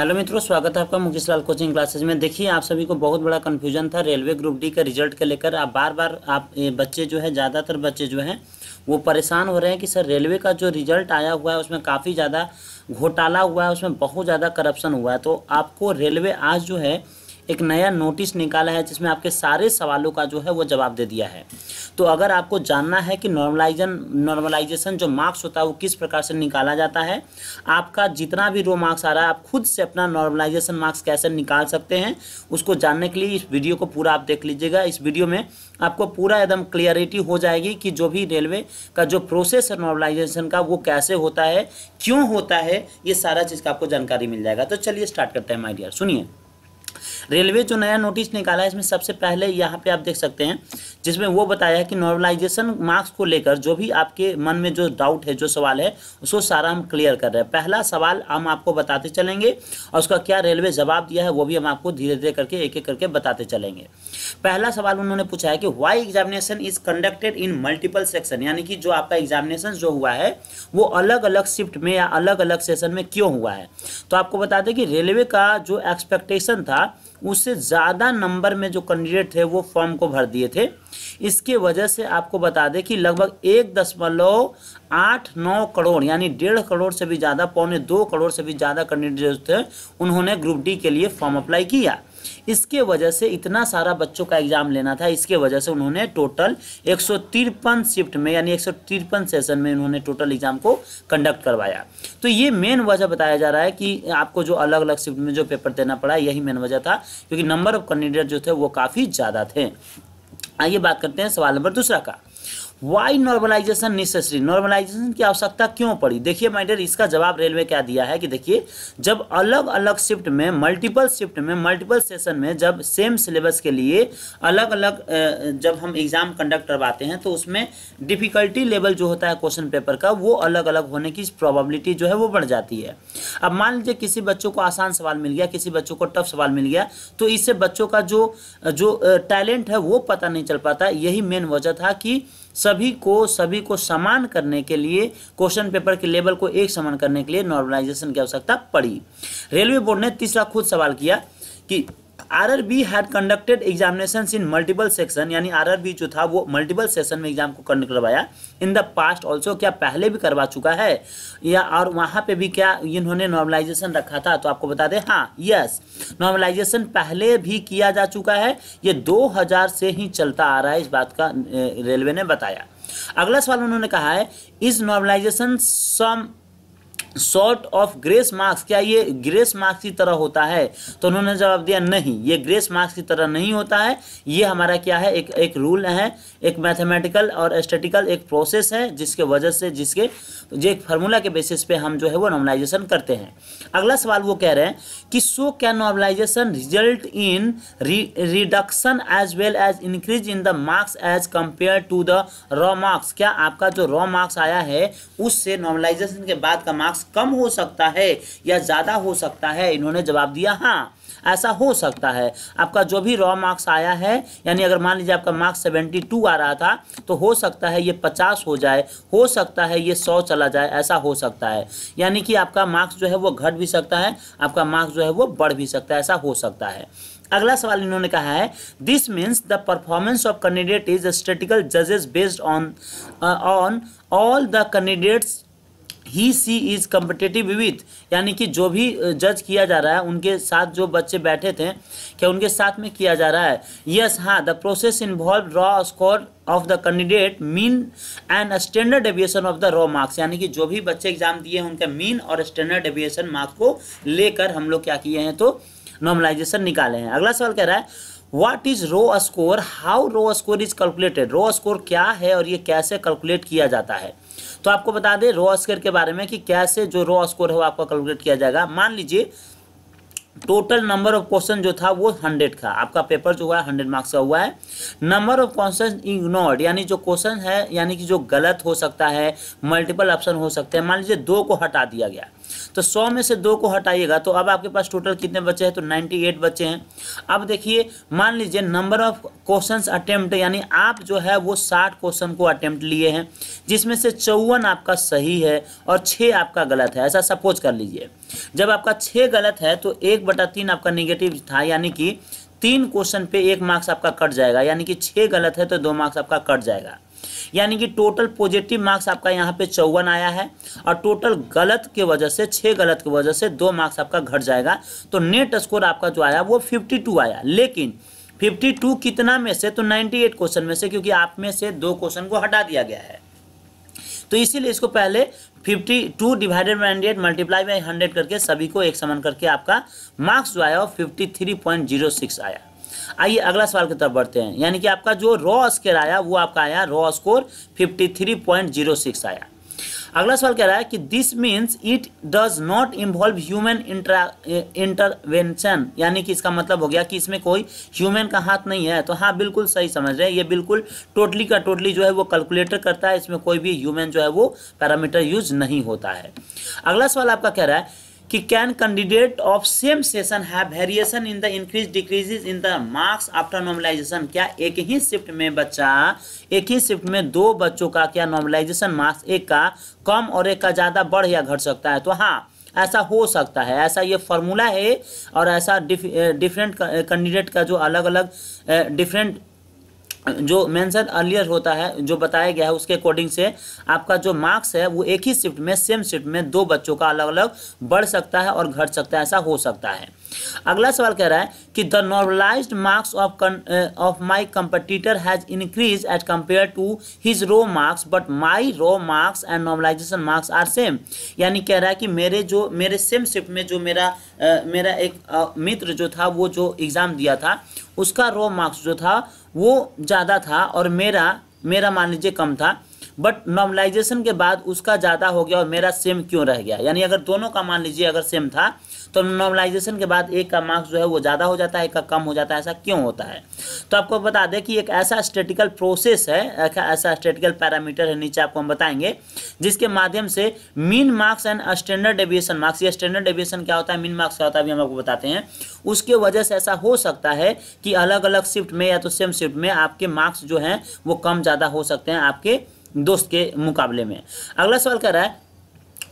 hello मित्रों स्वागत है आपका मुकेश लाल कोचिंग क्लासेज में देखिए आप सभी को बहुत बड़ा कन्फ्यूजन था रेलवे ग्रुप डी का रिजल्ट के लेकर आप बार बार आप बच्चे जो है ज़्यादातर बच्चे जो हैं वो परेशान हो रहे हैं कि सर रेलवे का जो रिजल्ट आया हुआ है उसमें काफ़ी ज़्यादा घोटाला हुआ है उसमें बहुत ज़्यादा करप्शन हुआ है तो आपको रेलवे आज जो है एक नया नोटिस निकाला है जिसमें आपके सारे सवालों का जो है वो जवाब दे दिया है तो अगर आपको जानना है कि नॉर्मलाइजन नॉर्मलाइजेशन जो मार्क्स होता है वो किस प्रकार से निकाला जाता है आपका जितना भी रो मार्क्स आ रहा है आप खुद से अपना नॉर्मलाइजेशन मार्क्स कैसे निकाल सकते हैं उसको जानने के लिए इस वीडियो को पूरा आप देख लीजिएगा इस वीडियो में आपको पूरा एकदम क्लियरिटी हो जाएगी कि जो भी रेलवे का जो प्रोसेस है नॉर्मलाइजेशन का वो कैसे होता है क्यों होता है ये सारा चीज़ का आपको जानकारी मिल जाएगा तो चलिए स्टार्ट करते हैं माइडियर सुनिए रेलवे जो नया नोटिस निकाला है इसमें सबसे पहले यहाँ पे आप देख सकते हैं जिसमें वो बताया है कि नॉर्मलाइजेशन मार्क्स को लेकर जो भी आपके मन में जो डाउट है जो सवाल है उसको सारा हम क्लियर कर रहे हैं पहला सवाल हम आपको बताते चलेंगे और उसका क्या रेलवे जवाब दिया है वो भी हम आपको धीरे धीरे करके एक एक करके बताते चलेंगे पहला सवाल उन्होंने पूछा है कि why examination is conducted in multiple section यानी कि जो आपका एग्जामिनेशन जो हुआ है वो अलग अलग शिफ्ट में या अलग अलग सेशन में क्यों हुआ है तो आपको बता दें कि रेलवे का जो एक्सपेक्टेशन था उससे ज़्यादा नंबर में जो कैंडिडेट थे वो फॉर्म को भर दिए थे इसके वजह से आपको बता दें कि लगभग एक दशमलव आठ नौ करोड़ यानी डेढ़ करोड़ से भी ज़्यादा पौने दो करोड़ से भी ज़्यादा कैंडिडेट थे उन्होंने ग्रुप डी के लिए फॉर्म अप्लाई किया इसके वजह से इतना सारा बच्चों का एग्ज़ाम लेना था इसके वजह से उन्होंने टोटल एक शिफ्ट में यानी एक सेशन में उन्होंने टोटल एग्ज़ाम को कंडक्ट करवाया तो ये मेन वजह बताया जा रहा है कि आपको जो अलग अलग शिफ्ट में जो पेपर देना पड़ा यही मेन वजह था क्योंकि नंबर ऑफ कैंडिडेट जो थे वो काफ़ी ज़्यादा थे आइए बात करते हैं सवाल नंबर दूसरा का वाई नॉर्मलाइजेशन नेसेसरी नॉर्मलाइजेशन की आवश्यकता क्यों पड़ी देखिए माइडर इसका जवाब रेलवे क्या दिया है कि देखिए जब अलग अलग शिफ्ट में मल्टीपल शिफ्ट में मल्टीपल सेशन में जब सेम सिलेबस के लिए अलग अलग जब हम एग्ज़ाम कंडक्ट करवाते हैं तो उसमें डिफ़िकल्टी लेवल जो होता है क्वेश्चन पेपर का वो अलग अलग होने की प्रॉबिलिटी जो है वो बढ़ जाती है अब मान लीजिए किसी बच्चों को आसान सवाल मिल गया किसी बच्चों को टफ सवाल मिल गया तो इससे बच्चों का जो जो टैलेंट है वो पता नहीं चल पाता यही मेन वजह था कि सभी को सभी को समान करने के लिए क्वेश्चन पेपर के लेवल को एक समान करने के लिए नॉर्मलाइजेशन की आवश्यकता पड़ी रेलवे बोर्ड ने तीसरा खुद सवाल किया कि RRB had conducted examination in multiple section यानी आरआरबी जो था वो मल्टीपल सेशन में एग्जाम को कंडक्ट करवाया इन द पास्ट ऑल्सो क्या पहले भी करवा चुका है या और वहाँ पे भी क्या इन्होंने नॉर्मलाइजेशन रखा था तो आपको बता दें हाँ यस नॉर्मलाइजेशन पहले भी किया जा चुका है ये 2000 से ही चलता आ रहा है इस बात का रेलवे ने बताया अगला सवाल उन्होंने कहा है is normalization some sort of grace marks क्या ये ग्रेस मार्क्स की तरह होता है तो उन्होंने जवाब दिया नहीं ये ग्रेस मार्क्स की तरह नहीं होता है ये हमारा क्या है एक एक रूल है एक मैथमेटिकल और स्टेटिकल एक प्रोसेस है जिसके वजह से जिसके जो एक फार्मूला के बेसिस पे हम जो है वो नॉर्मलाइजेशन करते हैं अगला सवाल वो कह रहे हैं कि so can normalization result in reduction as well as increase in the marks as compare to the raw marks क्या आपका जो रॉ मार्क्स आया है उससे नॉर्मलाइजेशन के बाद का मार्क्स मार्क्स कम हो सकता है या ज़्यादा हो सकता है इन्होंने जवाब दिया हाँ ऐसा हो सकता है आपका जो भी रॉ मार्क्स आया है यानी अगर मान लीजिए आपका मार्क्स 72 आ रहा था तो हो सकता है ये पचास हो जाए हो सकता है ये सौ चला जाए ऐसा हो सकता है यानी कि आपका मार्क्स जो है वो घट भी सकता है आपका मार्क्स जो है वो बढ़ भी सकता है ऐसा हो सकता है अगला सवाल इन्होंने कहा है this means the performance of candidate is statistical जजेस based on on all the candidates he she is competitive with यानी कि जो भी जज किया जा रहा है उनके साथ जो बच्चे बैठे थे क्या उनके साथ में किया जा रहा है यस हाँ the process involve raw score of the candidate mean and standard deviation of the raw marks यानी कि जो भी बच्चे एग्जाम दिए हैं उनके मीन और स्टैंडर्ड एविएशन मार्क्स को लेकर हम लोग क्या किए हैं तो नॉर्मलाइजेशन निकाले हैं अगला सवाल कह रहा है what is raw score how raw score is calculated raw score क्या है और ये कैसे कैलकुलेट किया जाता है तो आपको बता दें रॉ स्केयर के बारे में कि कैसे जो रो स्कोर है वो आपका कैलकुलेट किया जाएगा मान लीजिए टोटल नंबर ऑफ क्वेश्चन जो था वो हंड्रेड का आपका पेपर जो हुआ है हंड्रेड मार्क्स का हुआ है नंबर ऑफ क्वेश्चन इग्नोर्ड यानी जो क्वेश्चन है यानी कि जो गलत हो सकता है मल्टीपल ऑप्शन हो सकते हैं मान लीजिए दो को हटा दिया गया तो सौ में से दो को हटाइएगा तो अब आपके पास टोटल कितने बच्चे हैं तो नाइन्टी एट बच्चे हैं अब देखिए मान लीजिए नंबर ऑफ क्वेश्चंस अटेम्प्ट यानी आप जो है वो साठ क्वेश्चन को अटेम्प्ट लिए हैं जिसमें से चौवन आपका सही है और छः आपका गलत है ऐसा सपोज कर लीजिए जब आपका छः गलत है तो एक बटा आपका निगेटिव था यानी कि तीन क्वेश्चन पे एक मार्क्स आपका कट जाएगा यानी कि छः गलत है तो दो मार्क्स आपका कट जाएगा यानी कि टोटल पॉजिटिव मार्क्स आपका यहाँ पे चौवन आया है और टोटल गलत के वजह से छः गलत की वजह से दो मार्क्स आपका घट जाएगा तो नेट स्कोर आपका जो आया वो फिफ्टी आया लेकिन 52 कितना में से तो 98 क्वेश्चन में से क्योंकि आप में से दो क्वेश्चन को हटा दिया गया है तो इसीलिए इसको पहले 52 divided by hundred multiply by hundred करके सभी को एक समान करके आपका मार्क्स जो आया वो 53.06 आया आइए अगला सवाल की तरफ बढ़ते हैं यानी कि आपका जो रॉ स्केर आया वो आपका आया रॉ स्कोर 53.06 आया अगला सवाल कह रहा है कि this means it does not involve human intervention यानी कि इसका मतलब हो गया कि इसमें कोई ह्यूमन का हाथ नहीं है तो हाँ बिल्कुल सही समझ रहे हैं ये बिल्कुल टोटली का टोटली जो है वो कैलकुलेटर करता है इसमें कोई भी ह्यूमन जो है वो पैरामीटर यूज नहीं होता है अगला सवाल आपका कह रहा है कि can candidate of same session have variation in the increase decreases in the marks after normalization क्या एक ही शिफ्ट में बच्चा एक ही शिफ्ट में दो बच्चों का क्या नॉर्मलाइजेशन मार्क्स एक का कम और एक का ज़्यादा बढ़ या घट सकता है तो हाँ ऐसा हो सकता है ऐसा ये फॉर्मूला है और ऐसा डिफ, डिफरेंट कैंडिडेट का जो अलग अलग डिफरेंट जो मेंशन अर्लियर होता है जो बताया गया है उसके अकॉर्डिंग से आपका जो मार्क्स है वो एक ही शिफ्ट में सेम शिफ्ट में दो बच्चों का अलग अलग बढ़ सकता है और घट सकता है ऐसा हो सकता है अगला सवाल कह रहा है कि the normalize marks of of my competitor has increase as compare to his raw marks but my raw marks and normalization marks are same यानी कह रहा है कि मेरे जो मेरे सेम शिफ्ट में जो मेरा आ, मेरा एक आ, मित्र जो था वो जो एग्ज़ाम दिया था उसका रो मार्क्स जो था वो ज़्यादा था और मेरा मेरा मान लीजिए कम था बट नॉर्मलाइजेशन के बाद उसका ज़्यादा हो गया और मेरा सेम क्यों रह गया यानी अगर दोनों का मान लीजिए अगर सेम था तो नॉर्मलाइजेशन के बाद एक का मार्क्स जो है वो ज़्यादा हो जाता है एक का कम हो जाता है ऐसा क्यों होता है तो आपको बता दें कि एक ऐसा स्टेटिकल प्रोसेस है एक ऐसा स्टेटिकल पैरामीटर है नीचे आपको हम बताएंगे जिसके माध्यम से mean marks and standard deviation marks या स्टैंडर्ड डेविएशन क्या होता है मीन मार्क्स क्या होता है अभी हम आपको बताते हैं उसके वजह से ऐसा हो सकता है कि अलग अलग शिफ्ट में या तो सेम शिफ्ट में आपके मार्क्स जो हैं वो कम ज़्यादा हो सकते हैं आपके दोस्त के मुकाबले में अगला सवाल कह रहा है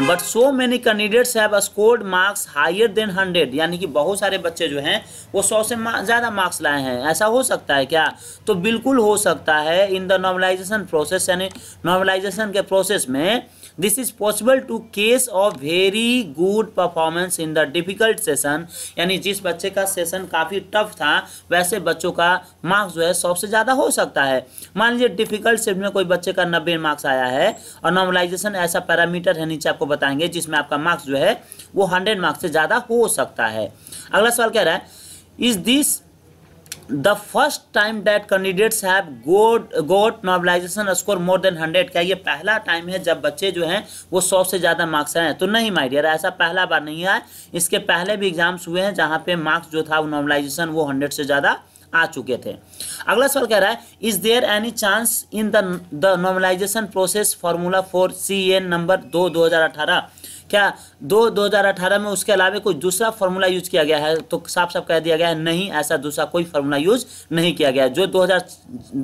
but so many candidates have scored marks higher than hundred यानी कि बहुत सारे बच्चे जो हैं वो सौ से ज़्यादा मार्क्स लाए हैं ऐसा हो सकता है क्या तो बिल्कुल हो सकता है इन द नॉर्मलाइजेशन प्रोसेस यानी नॉर्मलाइजेशन के प्रोसेस में this is possible to case of very good performance in the difficult session यानी जिस बच्चे का सेशन काफ़ी टफ था वैसे बच्चों का मार्क्स जो है सौ से ज़्यादा हो सकता है मान लीजिए डिफिकल्ट सेशन में कोई बच्चे का नब्बे मार्क्स आया है और नॉर्मलाइजेशन ऐसा पैरामीटर है नीचे आपको आपको बताएंगे जिसमें आपका मार्क्स जो है वो हंड्रेड मार्क्स से ज़्यादा हो सकता है अगला सवाल कह रहा है is this the first time that candidates have got got normalization score more than hundred क्या ये पहला टाइम है जब बच्चे जो हैं वो सौ से ज़्यादा मार्क्स आए हैं तो नहीं माई डियर ऐसा पहला बार नहीं आया इसके पहले भी एग्जाम्स हुए हैं जहाँ पे मार्क्स जो था वो नॉर्मलाइजेशन वो हंड्रेड से ज़्यादा आ चुके थे अगला सवाल कह रहा है is there any chance in the normalization process formula for C N number दो दो हज़ार अठारह क्या दो दो हज़ार अठारह में उसके अलावा कोई दूसरा फार्मूला यूज किया गया है तो साफ साफ कह दिया गया है नहीं ऐसा दूसरा कोई फॉर्मूला यूज नहीं किया गया जो दो हज़ार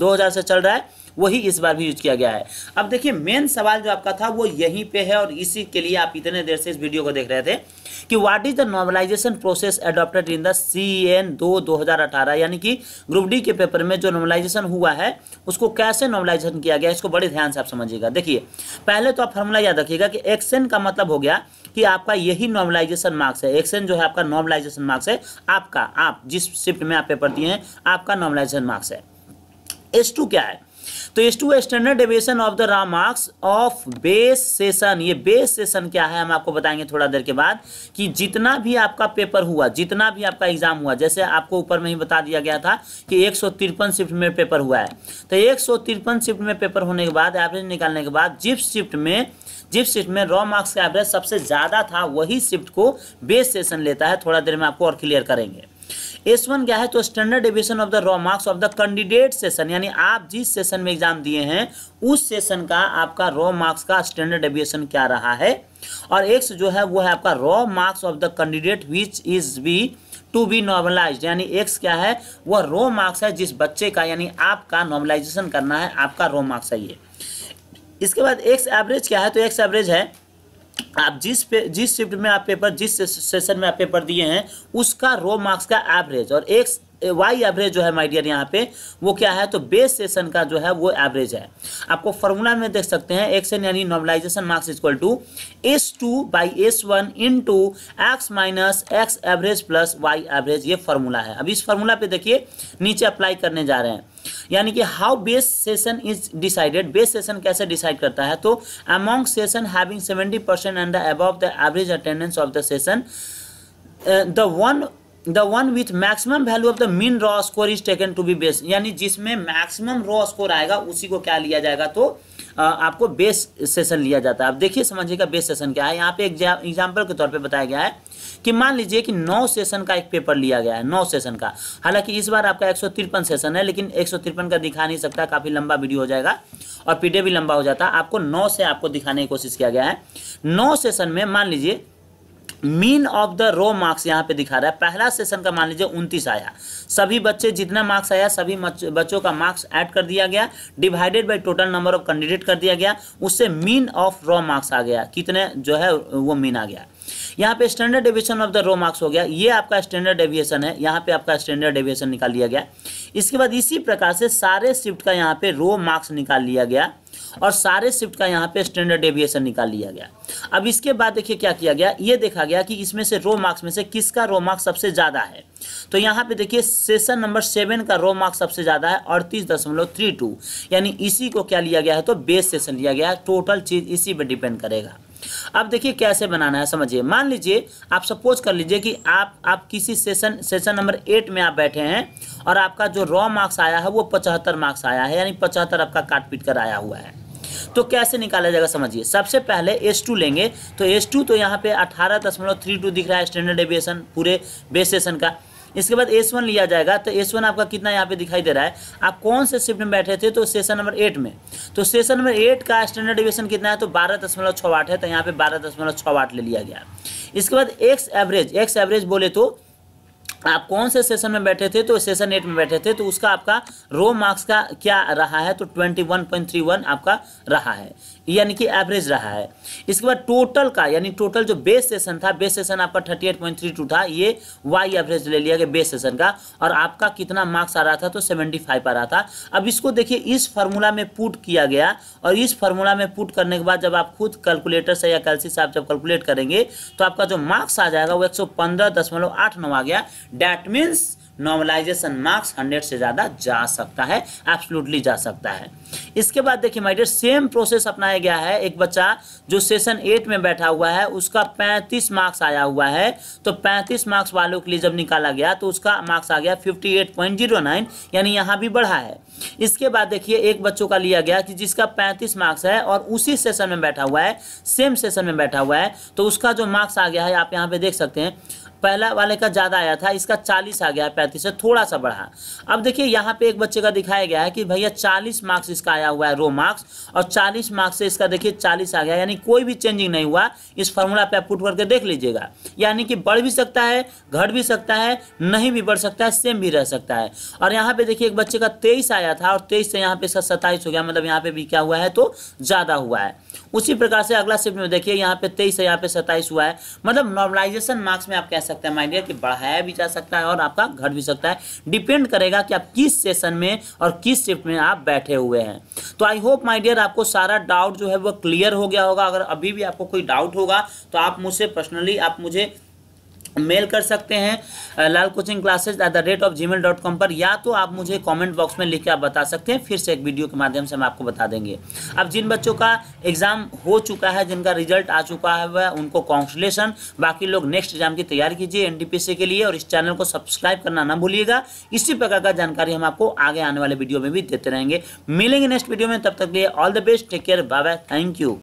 दो हज़ार से चल रहा है वही इस बार भी यूज किया गया है अब देखिए मेन सवाल जो आपका था वो यहीं पे है और इसी के लिए आप इतने देर से इस वीडियो को देख रहे थे कि what is the normalization process adopted in the C N दो दो हजार अठारह यानी कि ग्रुप डी के पेपर में जो नॉर्मलाइजेशन हुआ है उसको कैसे नॉर्मलाइजेशन किया गया इसको बड़े ध्यान से आप समझिएगा देखिए पहले तो आप फॉर्मूला याद रखिएगा कि एक्सएन का मतलब हो गया कि आपका यही नॉर्मलाइजेशन मार्क्स है एक्सएन जो है आपका नॉर्मलाइजेशन मार्क्स है आपका आप जिस शिफ्ट में आप पेपर दिए हैं आपका नॉर्मलाइजेशन मार्क्स है एस टू क्या है तो S two standard deviation of the raw marks of base session ये बेस सेशन क्या है हम आपको बताएंगे थोड़ा देर के बाद कि जितना भी आपका पेपर हुआ जितना भी आपका एग्जाम हुआ जैसे आपको ऊपर में ही बता दिया गया था कि एक शिफ्ट में पेपर हुआ है तो एक शिफ्ट में पेपर होने के बाद एवरेज निकालने के बाद जिस शिफ्ट में जिस शिफ्ट में रॉ मार्क्स का एवरेज सबसे ज़्यादा था वही शिफ्ट को बेस सेशन लेता है थोड़ा देर में आपको और क्लियर करेंगे एस वन क्या है तो standard division of the raw marks of the candidate session यानी आप जिस सेशन में एग्जाम दिए हैं उस सेशन का आपका रॉ मार्क्स का स्टैंडर्ड डेविएशन क्या रहा है और एक्स जो है वो है आपका raw marks of the candidate which is be to be normalize यानी एक्स क्या है वह रो मार्क्स है जिस बच्चे का यानी आपका नॉर्मलाइजेशन करना है आपका रो मार्क्स है ये इसके बाद एक्स एवरेज क्या है तो एक्स एवरेज है आप जिस पे जिस शिफ्ट में आप पेपर जिस सेशन में आप पेपर दिए हैं उसका रो मार्क्स का एवरेज और एक वाई एवरेज जो है माय डियर यहाँ पे वो क्या है तो बेस सेशन का जो है वो एवरेज है आपको फॉर्मूला में देख सकते हैं एक्सन यानी normalization marks equal to S two by S one in to X minus X average plus Y average ये फॉर्मूला है अब इस फॉर्मूला पे देखिए नीचे अप्लाई करने जा रहे हैं यानी कि how base session is decided base session कैसे डिसाइड करता है तो among session having seventy percent and the above the average attendance of the session the one the one with maximum value of the mean raw score is taken to be base यानी जिसमें maximum raw score आएगा उसी को क्या लिया जाएगा तो आ, आपको बेस सेशन लिया जाता है आप देखिए समझिएगा बेस सेशन क्या है यहाँ पे एग्जाम्पल के तौर पे बताया गया है कि मान लीजिए कि नौ सेशन का एक पेपर लिया गया है नौ सेशन का हालांकि इस बार आपका एक सेशन है लेकिन एक का दिखा नहीं सकता काफ़ी लंबा वीडियो हो जाएगा और पीडे भी लंबा हो जाता है आपको नौ से आपको दिखाने की कोशिश किया गया है नौ सेशन में मान लीजिए mean of the raw marks यहाँ पे दिखा रहा है पहला सेशन का मान लीजिए उनतीस आया सभी बच्चे जितना मार्क्स आया सभी बच्चों का मार्क्स ऐड कर दिया गया divided by total number of candidate कर दिया गया उससे मीन ऑफ रो मार्क्स आ गया कितने जो है वो मीन आ गया यहाँ पे standard deviation of the raw marks हो गया ये आपका स्टैंडर्ड डेविएशन है यहाँ पे आपका स्टैंडर्ड डेविएशन निकाल लिया गया इसके बाद इसी प्रकार से सारे शिफ्ट का यहाँ पे रो मार्क्स निकाल लिया गया और सारे शिफ्ट का यहाँ पे स्टैंडर्ड डेविएशन निकाल लिया गया अब इसके बाद देखिए क्या किया गया ये देखा गया कि इसमें से रो मार्क्स में से किसका रो मार्क्स सबसे ज़्यादा है तो यहाँ पे देखिए सेशन नंबर सेवन का रो मार्क्स सबसे ज़्यादा है अड़तीस दशमलव थ्री टू यानी इसी को क्या लिया गया है तो बेस सेशन लिया गया टोटल चीज़ इसी पर डिपेंड करेगा अब देखिए कैसे बनाना है समझिए मान लीजिए आप सपोज कर लीजिए कि आप आप किसी सेशन सेशन नंबर एट में आप बैठे हैं और आपका जो रॉ मार्क्स आया है वो पचहत्तर मार्क्स आया है यानी पचहत्तर आपका काट पीट कर आया हुआ है तो कैसे निकाला जाएगा समझिए सबसे पहले एस टू लेंगे तो एस टू तो यहाँ पे अठारह दशमलव थ्री टू दिख रहा है स्टैंडर्ड एविएशन पूरे बेस सेशन का इसके बाद एस वन लिया जाएगा तो एस वन आपका कितना यहाँ पे दिखाई दे रहा है आप कौन से शिफ्ट में बैठे थे तो सेशन नंबर एट में तो सेशन नंबर एट का स्टैंडर्ड डिविएशन कितना है तो बारह दशमलव छः आठ है तो यहाँ पे बारह दशमलव छः आठ ले लिया गया इसके बाद एक्स एवरेज एक्स एवरेज बोले तो आप कौन से सेशन में बैठे थे तो सेशन एट में बैठे थे तो उसका आपका रो मार्क्स का क्या रहा है तो twenty one point three one आपका रहा है यानी कि एवरेज रहा है इसके बाद टोटल का यानी टोटल जो बेस सेशन था बेस सेशन आपका 38.32 था ये वाई एवरेज ले लिया गया बेस सेशन का और आपका कितना मार्क्स आ रहा था तो 75 आ रहा था अब इसको देखिए इस फार्मूला में पुट किया गया और इस फार्मूला में पुट करने के बाद जब आप खुद कैलकुलेटर से या कैलसी से आप जब कैलकुलेट करेंगे तो आपका जो मार्क्स आ जाएगा वो एक आ गया that means normalization marks hundred से ज़्यादा जा सकता है एब्सोल्युटली जा सकता है इसके बाद देखिए माइडियर सेम प्रोसेस अपनाया गया है एक बच्चा जो सेशन एट में बैठा हुआ है उसका पैंतीस मार्क्स आया हुआ है तो पैंतीस मार्क्स वालों के लिए जब निकाला गया तो उसका मार्क्स आ गया fifty eight point zero nine यानी यहाँ भी बढ़ा है इसके बाद देखिए एक बच्चों का लिया गया कि जिसका पैंतीस मार्क्स है और उसी सेशन में बैठा हुआ है सेम सेशन में बैठा हुआ है तो उसका जो मार्क्स आ गया है आप यहाँ पे देख सकते हैं पहला वाले का ज़्यादा आया था इसका चालीस आ गया पैंतीस से थोड़ा सा बढ़ा अब देखिए यहाँ पे एक बच्चे का दिखाया गया है कि भैया चालीस मार्क्स इसका आया हुआ है रो मार्क्स और चालीस मार्क्स से इसका देखिए चालीस आ गया यानी कोई भी चेंजिंग नहीं हुआ इस फॉर्मूला पे आप पुट करके देख लीजिएगा यानी कि बढ़ भी सकता है घट भी सकता है नहीं भी बढ़ सकता है सेम भी रह सकता है और यहाँ पे देखिए एक बच्चे का तेईस आया था और तेईस से यहाँ पे इसका सत्ताईस हो गया मतलब यहाँ पे भी क्या हुआ है तो ज़्यादा हुआ है उसी प्रकार से अगला शिफ्ट में देखिए यहाँ पे तेईस से यहाँ पे सत्ताईस हुआ है मतलब नॉर्मलाइजेशन मार्क्स में आप कह सकता है माइडियर कि बढ़ाया भी जा सकता है और आपका घट भी सकता है डिपेंड करेगा कि आप किस सेशन में और किस शिफ्ट में आप बैठे हुए हैं तो आई होप माइडियर आपको सारा डाउट जो है वो क्लियर हो गया होगा अगर अभी भी आपको कोई डाउट होगा तो आप मुझसे पर्सनली आप मुझे मेल कर सकते हैं Lal coaching classes at the rate of Gmail dot com पर या तो आप मुझे कमेंट बॉक्स में लिख के आप बता सकते हैं फिर से एक वीडियो के माध्यम से हम आपको बता देंगे अब जिन बच्चों का एग्ज़ाम हो चुका है जिनका रिजल्ट आ चुका है वह उनको काउंसलेशन बाकी लोग नेक्स्ट एग्जाम की तैयारी कीजिए एन के लिए और इस चैनल को सब्सक्राइब करना ना भूलिएगा इसी प्रकार का जानकारी हम आपको आगे आने वाले वीडियो में भी देते रहेंगे मिलेंगे नेक्स्ट वीडियो में तब तक लिए all the best take care bye bye thank you